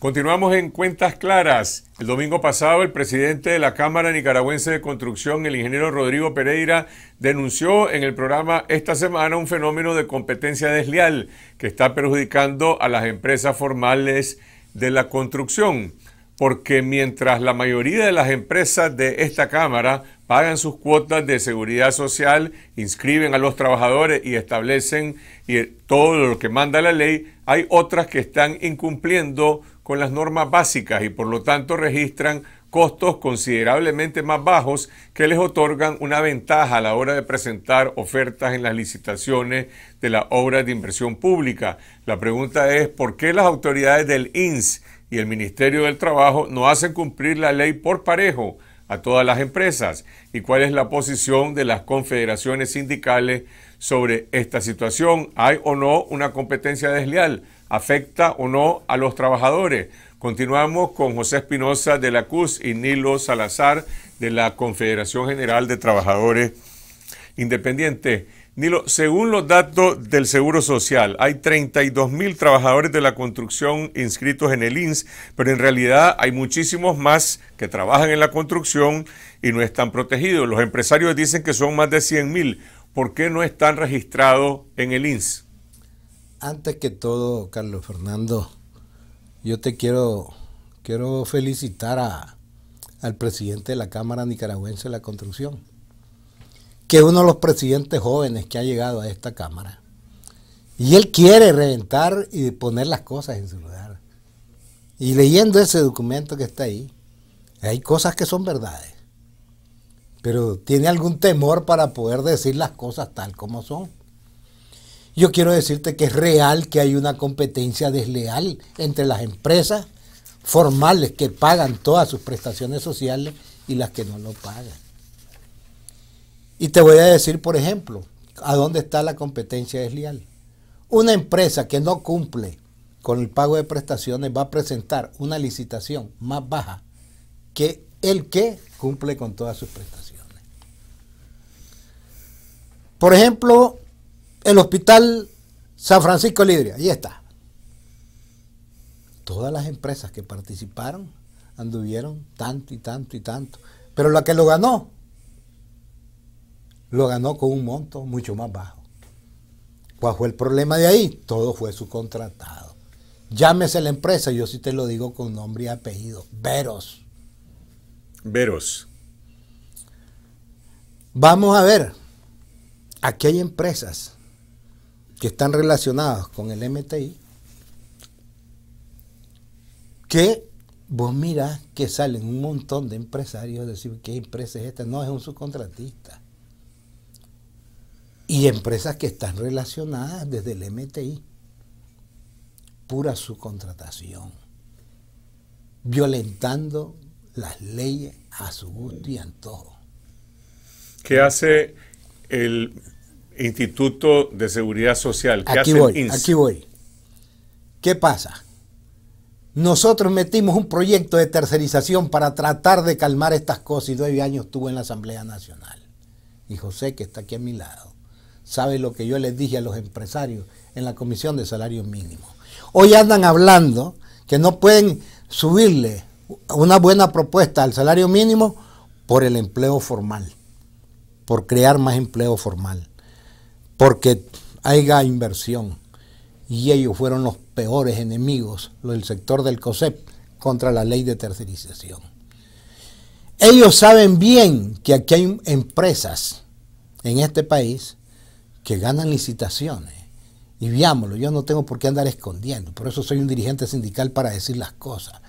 Continuamos en Cuentas Claras. El domingo pasado, el presidente de la Cámara Nicaragüense de Construcción, el ingeniero Rodrigo Pereira, denunció en el programa esta semana un fenómeno de competencia desleal que está perjudicando a las empresas formales de la construcción. Porque mientras la mayoría de las empresas de esta Cámara pagan sus cuotas de seguridad social, inscriben a los trabajadores y establecen y todo lo que manda la ley, hay otras que están incumpliendo con las normas básicas y por lo tanto registran costos considerablemente más bajos que les otorgan una ventaja a la hora de presentar ofertas en las licitaciones de las obras de inversión pública. La pregunta es, ¿por qué las autoridades del INS y el Ministerio del Trabajo no hacen cumplir la ley por parejo? a todas las empresas y cuál es la posición de las confederaciones sindicales sobre esta situación. ¿Hay o no una competencia desleal? ¿Afecta o no a los trabajadores? Continuamos con José Espinosa de la CUS y Nilo Salazar de la Confederación General de Trabajadores Independientes. Nilo, según los datos del Seguro Social, hay 32 mil trabajadores de la construcción inscritos en el INS, pero en realidad hay muchísimos más que trabajan en la construcción y no están protegidos. Los empresarios dicen que son más de 100 mil. ¿Por qué no están registrados en el INS? Antes que todo, Carlos Fernando, yo te quiero, quiero felicitar a, al presidente de la Cámara Nicaragüense de la Construcción que uno de los presidentes jóvenes que ha llegado a esta Cámara. Y él quiere reventar y poner las cosas en su lugar. Y leyendo ese documento que está ahí, hay cosas que son verdades. Pero tiene algún temor para poder decir las cosas tal como son. Yo quiero decirte que es real que hay una competencia desleal entre las empresas formales que pagan todas sus prestaciones sociales y las que no lo pagan. Y te voy a decir, por ejemplo, a dónde está la competencia desleal. Una empresa que no cumple con el pago de prestaciones va a presentar una licitación más baja que el que cumple con todas sus prestaciones. Por ejemplo, el hospital San Francisco Libre, ahí está. Todas las empresas que participaron anduvieron tanto y tanto y tanto, pero la que lo ganó lo ganó con un monto mucho más bajo. ¿Cuál fue el problema de ahí? Todo fue subcontratado. Llámese la empresa, yo sí te lo digo con nombre y apellido, Veros. Veros. Vamos a ver, aquí hay empresas que están relacionadas con el MTI que vos mirás que salen un montón de empresarios a decir, ¿qué empresa es esta? No, es un subcontratista y empresas que están relacionadas desde el MTI. Pura subcontratación, violentando las leyes a su gusto y todo. ¿Qué hace el Instituto de Seguridad Social? ¿Qué aquí voy, aquí voy. ¿Qué pasa? Nosotros metimos un proyecto de tercerización para tratar de calmar estas cosas y nueve años estuvo en la Asamblea Nacional. Y José, que está aquí a mi lado, sabe lo que yo les dije a los empresarios en la Comisión de Salario Mínimo. Hoy andan hablando que no pueden subirle una buena propuesta al salario mínimo por el empleo formal, por crear más empleo formal, porque haya inversión. Y ellos fueron los peores enemigos, los del sector del COSEP, contra la ley de tercerización. Ellos saben bien que aquí hay empresas en este país que ganan licitaciones. Y veámoslo, yo no tengo por qué andar escondiendo, por eso soy un dirigente sindical para decir las cosas.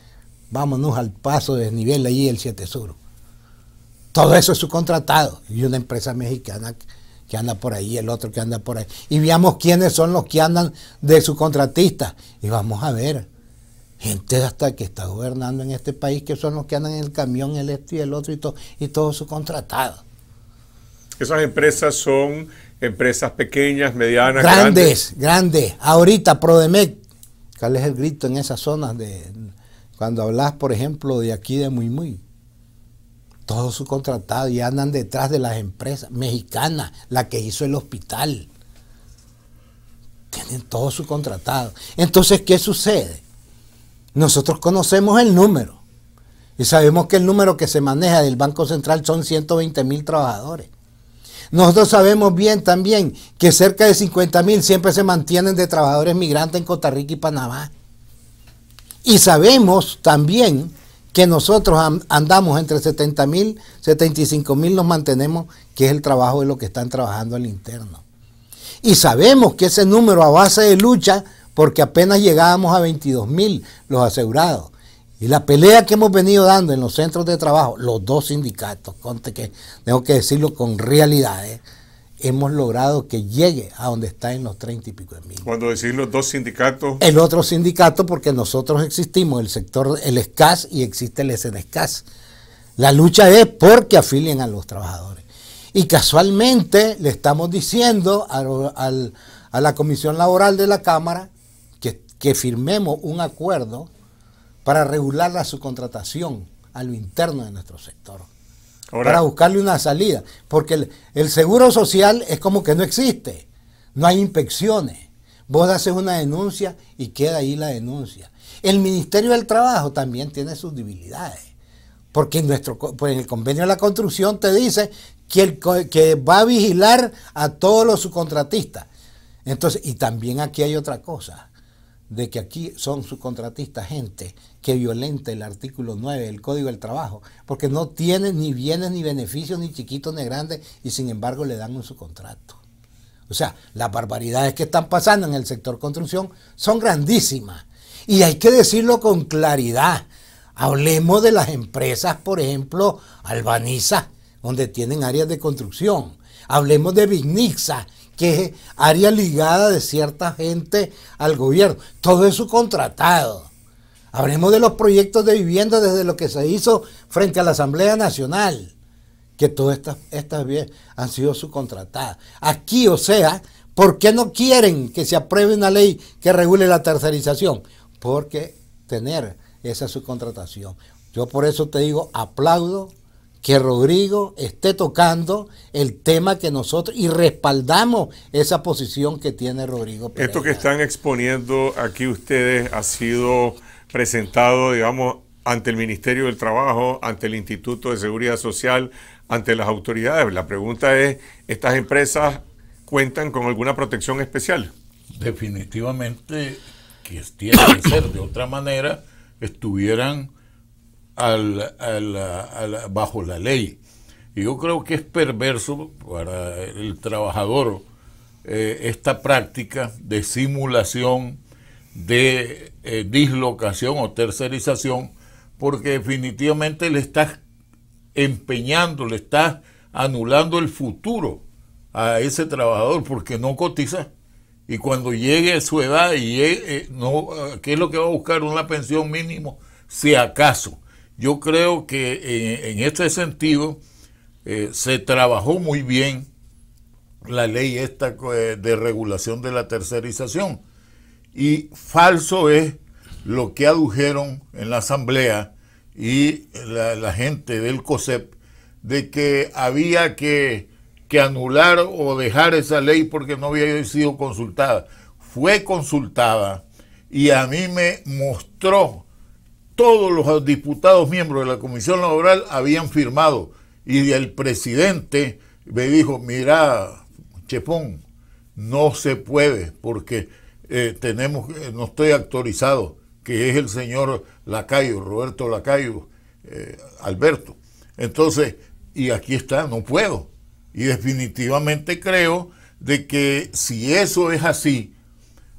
Vámonos al paso de desnivel allí el 7 Sur. Todo eso es subcontratado. Y una empresa mexicana que anda por ahí, el otro que anda por ahí. Y veamos quiénes son los que andan de subcontratistas. Y vamos a ver, gente hasta que está gobernando en este país, que son los que andan en el camión, el este y el otro, y, todo, y todos esas empresas son empresas pequeñas, medianas, grandes. Grandes, grandes. Ahorita, Prodemec, ¿cuál es el grito en esas zonas de cuando hablas, por ejemplo, de aquí de Muy Muy? Todos contratados y andan detrás de las empresas mexicanas, la que hizo el hospital. Tienen todos sus contratados. Entonces, ¿qué sucede? Nosotros conocemos el número y sabemos que el número que se maneja del Banco Central son 120 mil trabajadores. Nosotros sabemos bien también que cerca de 50 mil siempre se mantienen de trabajadores migrantes en Costa Rica y Panamá. Y sabemos también que nosotros andamos entre 70 mil, 75 mil nos mantenemos, que es el trabajo de los que están trabajando al interno. Y sabemos que ese número a base de lucha, porque apenas llegábamos a 22 mil los asegurados. Y la pelea que hemos venido dando en los centros de trabajo, los dos sindicatos, conte que tengo que decirlo con realidad, eh, hemos logrado que llegue a donde está en los treinta y pico de mil. Cuando decir los dos sindicatos. El otro sindicato, porque nosotros existimos, el sector, el SCAS y existe el SNSCAS. La lucha es porque afilien a los trabajadores. Y casualmente le estamos diciendo a, la Comisión Laboral de la Cámara que, que firmemos un acuerdo para regular la subcontratación a lo interno de nuestro sector. para buscarle una salida. Porque el, seguro social es como que no existe. No hay inspecciones. Vos haces una denuncia y queda ahí la denuncia. El Ministerio del Trabajo también tiene sus debilidades. Porque en, nuestro, pues, en el convenio de la construcción te dice que, que va a vigilar a todos los subcontratistas. Entonces, y también aquí hay otra cosa de que aquí son subcontratistas gente que violenta el artículo 9 del Código del Trabajo, porque no tienen ni bienes, ni beneficios, ni chiquitos, ni grandes, y sin embargo le dan un subcontrato. O sea, las barbaridades que están pasando en el sector construcción son grandísimas. Y hay que decirlo con claridad. Hablemos de las empresas, por ejemplo, Albaniza, donde tienen áreas de construcción. Hablemos de Vignixa, que es área ligada de cierta gente al gobierno. Todo eso contratado. Hablemos de los proyectos de vivienda desde lo que se hizo frente a la Asamblea Nacional, que todas estas, estas han sido subcontratadas. Aquí, o sea, ¿por qué no quieren que se apruebe una ley que regule la tercerización? Porque tener esa subcontratación. Yo por eso te digo, aplaudo que Rodrigo esté tocando el tema que nosotros y respaldamos esa posición que tiene Rodrigo. Esto que están exponiendo aquí ustedes ha sido presentado, digamos, ante el Ministerio del Trabajo, ante el Instituto de Seguridad Social, ante las autoridades. La pregunta es, ¿estas empresas cuentan con alguna protección especial? Definitivamente que tiene que ser de otra manera, estuvieran bajo la ley. yo creo que es perverso para el trabajador eh, esta práctica de simulación, de eh, dislocación o tercerización, porque definitivamente le estás empeñando, le estás anulando el futuro a ese trabajador porque no cotiza. Y cuando llegue a su edad, y eh, no, ¿qué es lo que va a buscar? Una pensión mínimo, si acaso. Yo creo que eh, en, este sentido eh, se trabajó muy bien la ley esta eh, de regulación de la tercerización. Y falso es lo que adujeron en la asamblea y la, gente del COSEP de que había que, que, anular o dejar esa ley porque no había sido consultada. Fue consultada y a mí me mostró todos los diputados miembros de la Comisión Laboral habían firmado. Y el presidente me dijo, mira, Chepón, no se puede porque eh, tenemos, eh, no estoy autorizado, que es el señor Lacayo, Roberto Lacayo, eh, Alberto. Entonces, y aquí está, no puedo. Y definitivamente creo de que si eso es así,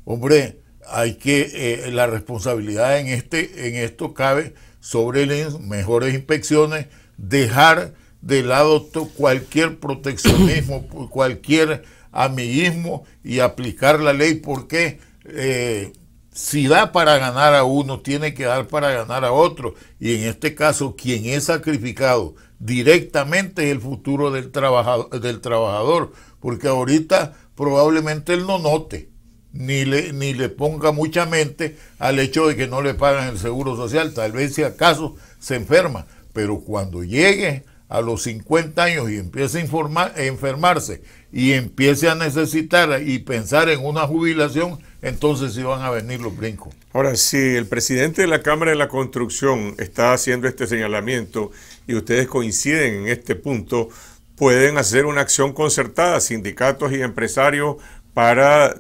hombre, hay que, eh, la responsabilidad en, este, en esto cabe sobre las mejores inspecciones, dejar de lado cualquier proteccionismo, cualquier amiguismo y aplicar la ley porque eh, si da para ganar a uno, tiene que dar para ganar a otro. Y en este caso, quien es sacrificado directamente es el futuro del, trabajador, del trabajador, porque ahorita probablemente él no note ni le, ni le ponga mucha mente al hecho de que no le pagan el seguro social. Tal vez si acaso se enferma, pero cuando llegue a los 50 años y empiece a a enfermarse y empiece a necesitar y pensar en una jubilación, entonces sí van a venir los brincos. Ahora, si el presidente de la Cámara de la Construcción está haciendo este señalamiento y ustedes coinciden en este punto, pueden hacer una acción concertada, sindicatos y empresarios para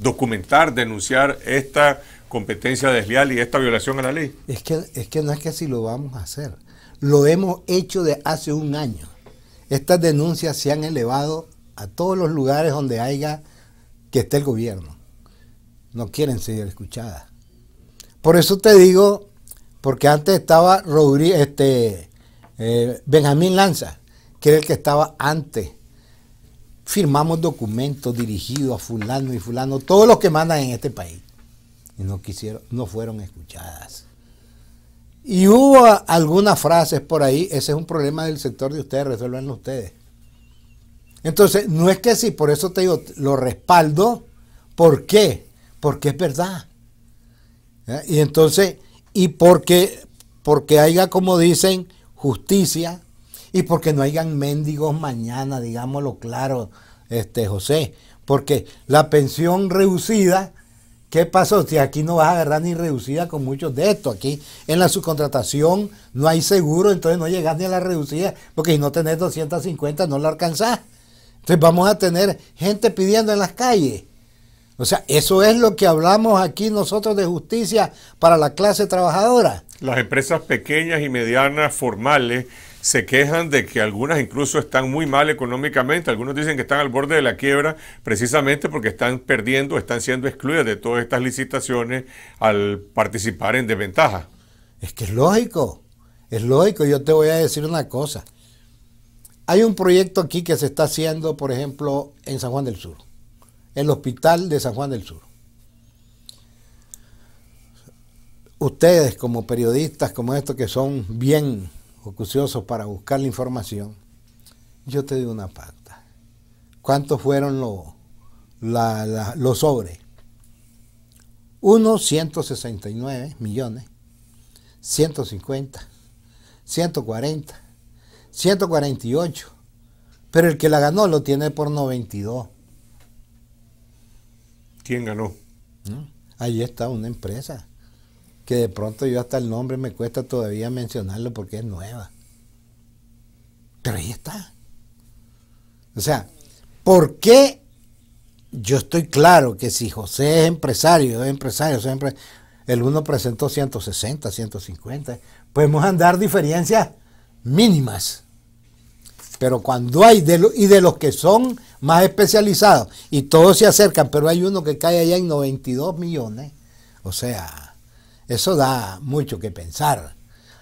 documentar, denunciar esta competencia desleal y esta violación a la ley? Es que, es que no es que así lo vamos a hacer, lo hemos hecho de hace un año. Estas denuncias se han elevado a todos los lugares donde haya que esté el gobierno. No quieren ser escuchadas. Por eso te digo, porque antes estaba este, eh, Benjamín Lanza, que era el que estaba antes firmamos documentos dirigidos a fulano y fulano, todos los que mandan en este país. Y no quisieron, no fueron escuchadas. Y hubo algunas frases por ahí, ese es un problema del sector de ustedes, resuelvanlo ustedes. Entonces, no es que sí, por eso te digo, lo respaldo. ¿Por qué? Porque es verdad. Y entonces, y porque, porque haya, como dicen, justicia, y porque no hayan mendigos mañana, digámoslo claro, este José, porque la pensión reducida, ¿qué pasó? Si aquí no vas a agarrar ni reducida con muchos de estos, aquí en la subcontratación no hay seguro, entonces no llegas ni a la reducida, porque si no tenés 250 no la alcanzás. Entonces vamos a tener gente pidiendo en las calles. O sea, eso es lo que hablamos aquí nosotros de justicia para la clase trabajadora. Las empresas pequeñas y medianas formales se quejan de que algunas incluso están muy mal económicamente, algunos dicen que están al borde de la quiebra precisamente porque están perdiendo, están siendo excluidas de todas estas licitaciones al participar en desventaja. Es que es lógico, es lógico, yo te voy a decir una cosa. Hay un proyecto aquí que se está haciendo, por ejemplo, en San Juan del Sur, el Hospital de San Juan del Sur. Ustedes como periodistas, como estos que son bien para buscar la información, yo te doy una pata ¿Cuántos fueron los sobres? Uno, 169 millones, 150, 140, 148, pero el que la ganó lo tiene por 92. ¿Quién ganó? Ahí está una empresa que de pronto yo hasta el nombre me cuesta todavía mencionarlo porque es nueva. Pero ahí está. O sea, ¿por qué yo estoy claro que si José es empresario, es empresario, siempre el uno presentó 160, 150, podemos andar diferencias mínimas. Pero cuando hay, de y de los que son más especializados, y todos se acercan, pero hay uno que cae allá en 92 millones, o sea, eso da mucho que pensar.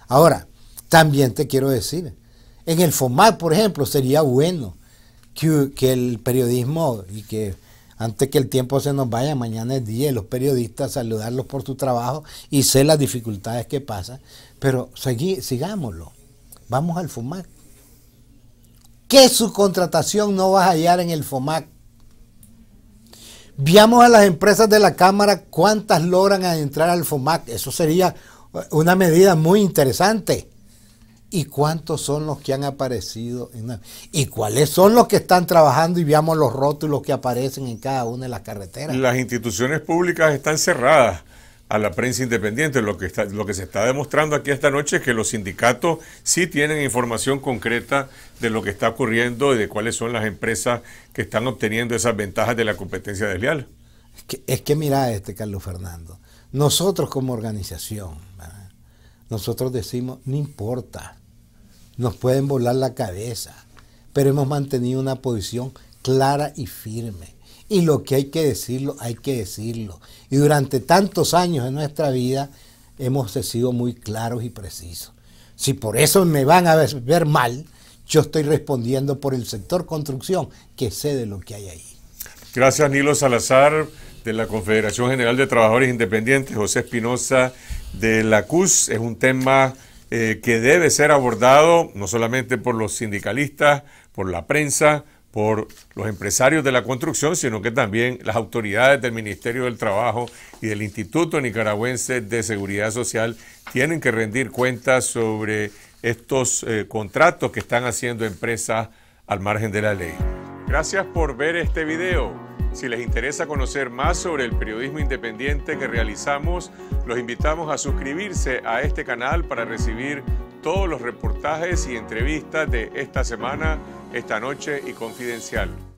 Ahora, también te quiero decir, en el FOMAC, por ejemplo, sería bueno que, el periodismo y que antes que el tiempo se nos vaya, mañana es día, los periodistas saludarlos por su trabajo y sé las dificultades que pasan, pero sigámoslo. Vamos al FOMAC. ¿Qué contratación no vas a hallar en el FOMAC Veamos a las empresas de la Cámara cuántas logran entrar al FOMAC. Eso sería una medida muy interesante. ¿Y cuántos son los que han aparecido? ¿Y cuáles son los que están trabajando? Y veamos los rótulos que aparecen en cada una de las carreteras. Las instituciones públicas están cerradas a la prensa independiente. Lo que, está, lo que se está demostrando aquí esta noche es que los sindicatos sí tienen información concreta de lo que está ocurriendo y de cuáles son las empresas que están obteniendo esas ventajas de la competencia desleal. Es que, es que mira este, Carlos Fernando, nosotros como organización, nosotros decimos, no importa, nos pueden volar la cabeza, pero hemos mantenido una posición clara y firme. Y lo que hay que decirlo, hay que decirlo. Y durante tantos años en nuestra vida hemos sido muy claros y precisos. Si por eso me van a ver mal, yo estoy respondiendo por el sector construcción, que sé de lo que hay ahí. Gracias, Nilo Salazar, de la Confederación General de Trabajadores Independientes, José Espinosa, de la CUS. Es un tema eh, que debe ser abordado no solamente por los sindicalistas, por la prensa, por los empresarios de la construcción, sino que también las autoridades del Ministerio del Trabajo y del Instituto Nicaragüense de Seguridad Social tienen que rendir cuentas sobre estos eh, contratos que están haciendo empresas al margen de la ley. Gracias por ver este video. Si les interesa conocer más sobre el periodismo independiente que realizamos, los invitamos a suscribirse a este canal para recibir todos los reportajes y entrevistas de esta semana esta noche y confidencial.